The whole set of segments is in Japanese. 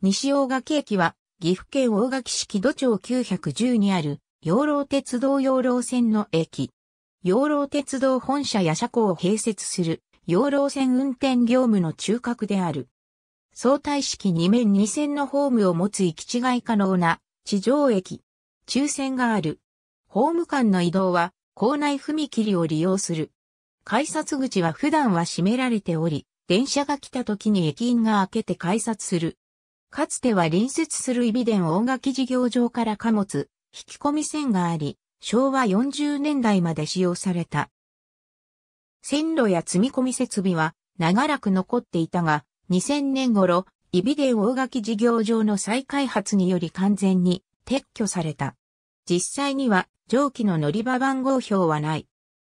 西大垣駅は、岐阜県大垣市木戸町910にある、養老鉄道養老線の駅。養老鉄道本社や車庫を併設する、養老線運転業務の中核である。相対式2面2線のホームを持つ行き違い可能な地上駅。中線がある。ホーム間の移動は構内踏切を利用する。改札口は普段は閉められており、電車が来た時に駅員が開けて改札する。かつては隣接するイビデン大垣事業場から貨物、引き込み線があり、昭和40年代まで使用された。線路や積み込み設備は長らく残っていたが、2000年頃、イビデン大垣事業場の再開発により完全に撤去された。実際には蒸気の乗り場番号表はない。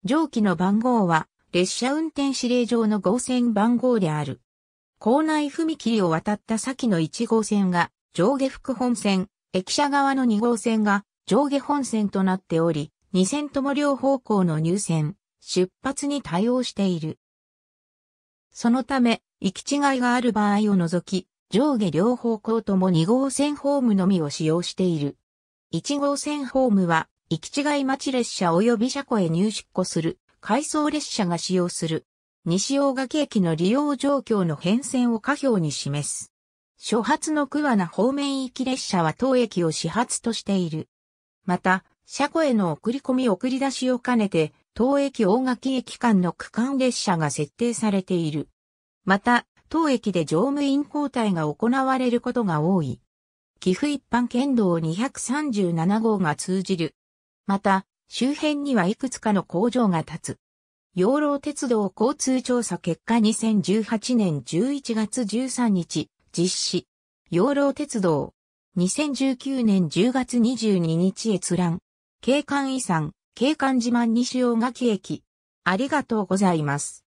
蒸気の番号は列車運転指令上の号線番号である。校内踏切を渡った先の1号線が上下副本線、駅舎側の2号線が上下本線となっており、2線とも両方向の入線、出発に対応している。そのため、行き違いがある場合を除き、上下両方向とも2号線ホームのみを使用している。1号線ホームは、行き違い待ち列車及び車庫へ入出庫する、回送列車が使用する西大垣駅の利用状況の変遷を下表に示す。初発の桑名方面行き列車は当駅を始発としている。また、車庫への送り込み送り出しを兼ねて、当駅大垣駅間の区間列車が設定されている。また、当駅で乗務員交代が行われることが多い。岐阜一般県道237号が通じる。また、周辺にはいくつかの工場が立つ。養老鉄道交通調査結果2018年11月13日実施。養老鉄道。2019年10月22日閲覧。景観遺産、景観自慢西大垣駅。ありがとうございます。